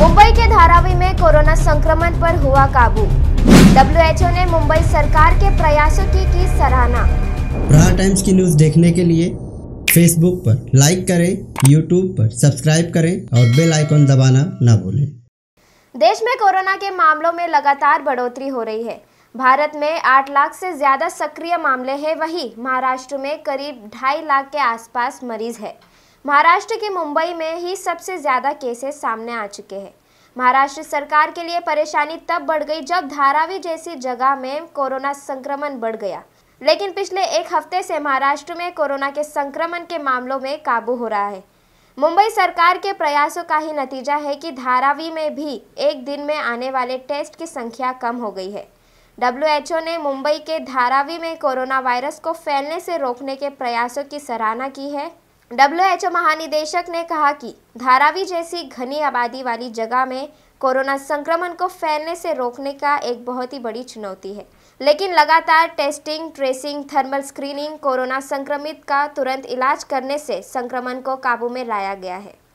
मुंबई के धारावी में कोरोना संक्रमण पर हुआ काबू डब्ल्यूएचओ ने मुंबई सरकार के प्रयासों की की सराहना प्रहार टाइम्स की न्यूज देखने के लिए फेसबुक पर लाइक करें यूट्यूब पर सब्सक्राइब करें और बेल आइकॉन दबाना ना भूलें देश में कोरोना के मामलों में लगातार बढ़ोतरी हो रही है भारत में 8 लाख से ज़्यादा सक्रिय मामले हैं वहीं महाराष्ट्र में करीब ढाई लाख के आसपास मरीज हैं महाराष्ट्र के मुंबई में ही सबसे ज़्यादा केसेस सामने आ चुके हैं महाराष्ट्र सरकार के लिए परेशानी तब बढ़ गई जब धारावी जैसी जगह में कोरोना संक्रमण बढ़ गया लेकिन पिछले एक हफ्ते से महाराष्ट्र में कोरोना के संक्रमण के मामलों में काबू हो रहा है मुंबई सरकार के प्रयासों का ही नतीजा है कि धारावी में भी एक दिन में आने वाले टेस्ट की संख्या कम हो गई है डब्ल्यू ने मुंबई के धारावी में कोरोना वायरस को फैलने से रोकने के प्रयासों की सराहना की है डब्ल्यूएचओ महानिदेशक ने कहा कि धारावी जैसी घनी आबादी वाली जगह में कोरोना संक्रमण को फैलने से रोकने का एक बहुत ही बड़ी चुनौती है लेकिन लगातार testing tracing thermal screening corona संक्रमित का तुरंत इलाज करने से संक्रमण को काबू में लाया गया है